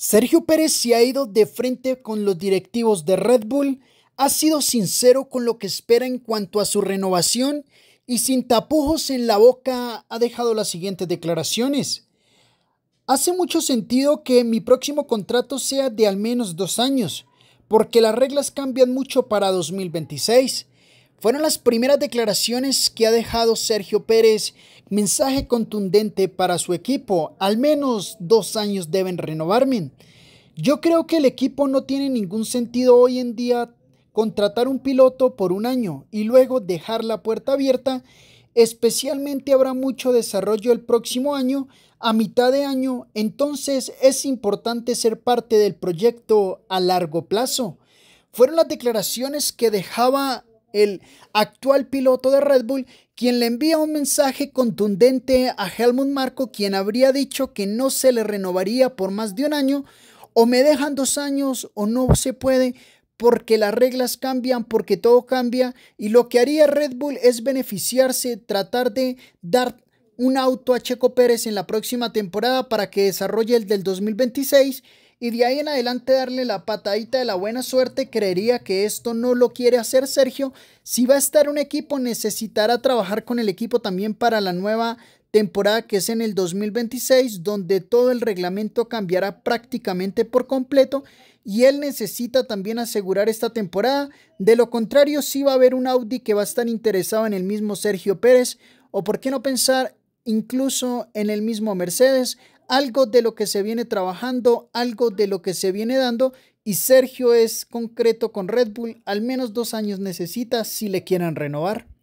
Sergio Pérez se ha ido de frente con los directivos de Red Bull, ha sido sincero con lo que espera en cuanto a su renovación y sin tapujos en la boca ha dejado las siguientes declaraciones. Hace mucho sentido que mi próximo contrato sea de al menos dos años, porque las reglas cambian mucho para 2026. Fueron las primeras declaraciones que ha dejado Sergio Pérez, mensaje contundente para su equipo, al menos dos años deben renovarme. Yo creo que el equipo no tiene ningún sentido hoy en día contratar un piloto por un año y luego dejar la puerta abierta especialmente habrá mucho desarrollo el próximo año, a mitad de año, entonces es importante ser parte del proyecto a largo plazo. Fueron las declaraciones que dejaba el actual piloto de Red Bull, quien le envía un mensaje contundente a Helmut Marco, quien habría dicho que no se le renovaría por más de un año, o me dejan dos años o no se puede, porque las reglas cambian, porque todo cambia, y lo que haría Red Bull es beneficiarse, tratar de dar un auto a Checo Pérez en la próxima temporada para que desarrolle el del 2026 y de ahí en adelante darle la patadita de la buena suerte. Creería que esto no lo quiere hacer Sergio. Si va a estar un equipo, necesitará trabajar con el equipo también para la nueva temporada que es en el 2026, donde todo el reglamento cambiará prácticamente por completo y él necesita también asegurar esta temporada. De lo contrario, si va a haber un Audi que va a estar interesado en el mismo Sergio Pérez o por qué no pensar incluso en el mismo Mercedes algo de lo que se viene trabajando, algo de lo que se viene dando y Sergio es concreto con Red Bull, al menos dos años necesita si le quieran renovar.